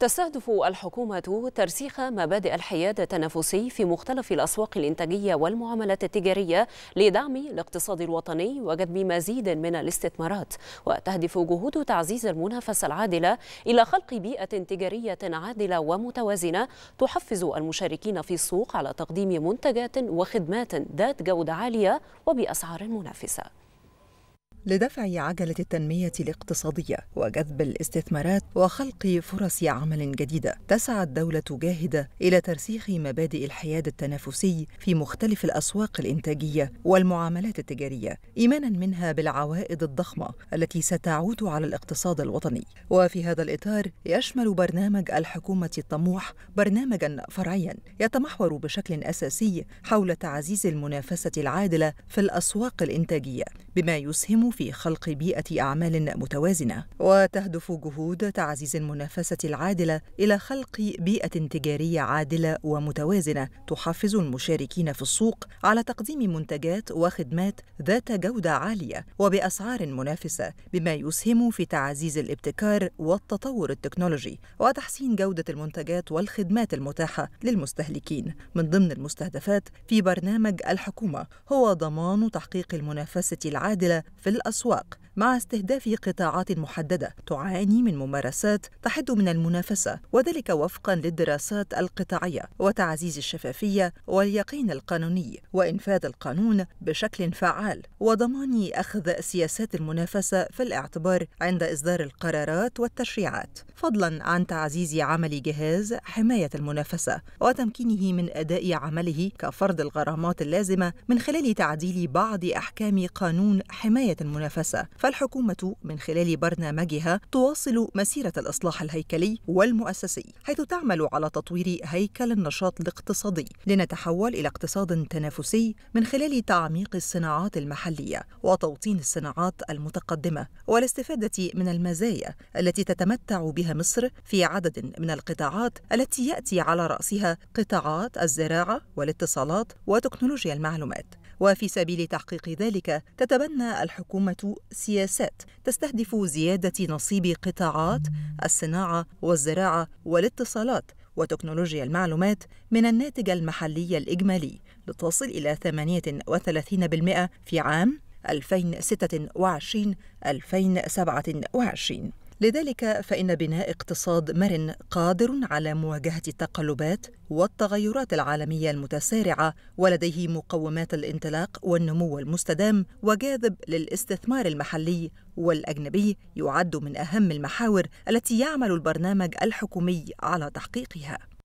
تستهدف الحكومة ترسيخ مبادئ الحياد التنافسي في مختلف الأسواق الإنتاجية والمعاملات التجارية لدعم الاقتصاد الوطني وجذب مزيد من الاستثمارات وتهدف جهود تعزيز المنافسة العادلة إلى خلق بيئة تجارية عادلة ومتوازنة تحفز المشاركين في السوق على تقديم منتجات وخدمات ذات جودة عالية وبأسعار منافسة لدفع عجله التنميه الاقتصاديه وجذب الاستثمارات وخلق فرص عمل جديده تسعى الدوله جاهده الى ترسيخ مبادئ الحياد التنافسي في مختلف الاسواق الانتاجيه والمعاملات التجاريه ايمانا منها بالعوائد الضخمه التي ستعود على الاقتصاد الوطني وفي هذا الاطار يشمل برنامج الحكومه الطموح برنامجا فرعيا يتمحور بشكل اساسي حول تعزيز المنافسه العادله في الاسواق الانتاجيه بما يسهم في خلق بيئة أعمال متوازنة وتهدف جهود تعزيز المنافسة العادلة إلى خلق بيئة تجارية عادلة ومتوازنة تحفز المشاركين في السوق على تقديم منتجات وخدمات ذات جودة عالية وبأسعار منافسة بما يسهم في تعزيز الابتكار والتطور التكنولوجي وتحسين جودة المنتجات والخدمات المتاحة للمستهلكين من ضمن المستهدفات في برنامج الحكومة هو ضمان تحقيق المنافسة العادلة في الأسواق مع استهداف قطاعات محددة تعاني من ممارسات تحد من المنافسة وذلك وفقا للدراسات القطاعية وتعزيز الشفافية واليقين القانوني وإنفاذ القانون بشكل فعال وضمان أخذ سياسات المنافسة في الاعتبار عند إصدار القرارات والتشريعات فضلا عن تعزيز عمل جهاز حماية المنافسة وتمكينه من أداء عمله كفرض الغرامات اللازمة من خلال تعديل بعض أحكام قانون حماية المنافسة فالحكومة من خلال برنامجها تواصل مسيرة الإصلاح الهيكلي والمؤسسي حيث تعمل على تطوير هيكل النشاط الاقتصادي لنتحول إلى اقتصاد تنافسي من خلال تعميق الصناعات المحلية وتوطين الصناعات المتقدمة والاستفادة من المزايا التي تتمتع بها تواجه مصر في عدد من القطاعات التي ياتي على راسها قطاعات الزراعه والاتصالات وتكنولوجيا المعلومات وفي سبيل تحقيق ذلك تتبنى الحكومه سياسات تستهدف زياده نصيب قطاعات الصناعه والزراعه والاتصالات وتكنولوجيا المعلومات من الناتج المحلي الإجمالي لتصل إلى 38% في عام 2026 2027 لذلك فإن بناء اقتصاد مرن قادر على مواجهة التقلبات والتغيرات العالمية المتسارعة ولديه مقومات الانطلاق والنمو المستدام وجاذب للاستثمار المحلي والأجنبي يعد من أهم المحاور التي يعمل البرنامج الحكومي على تحقيقها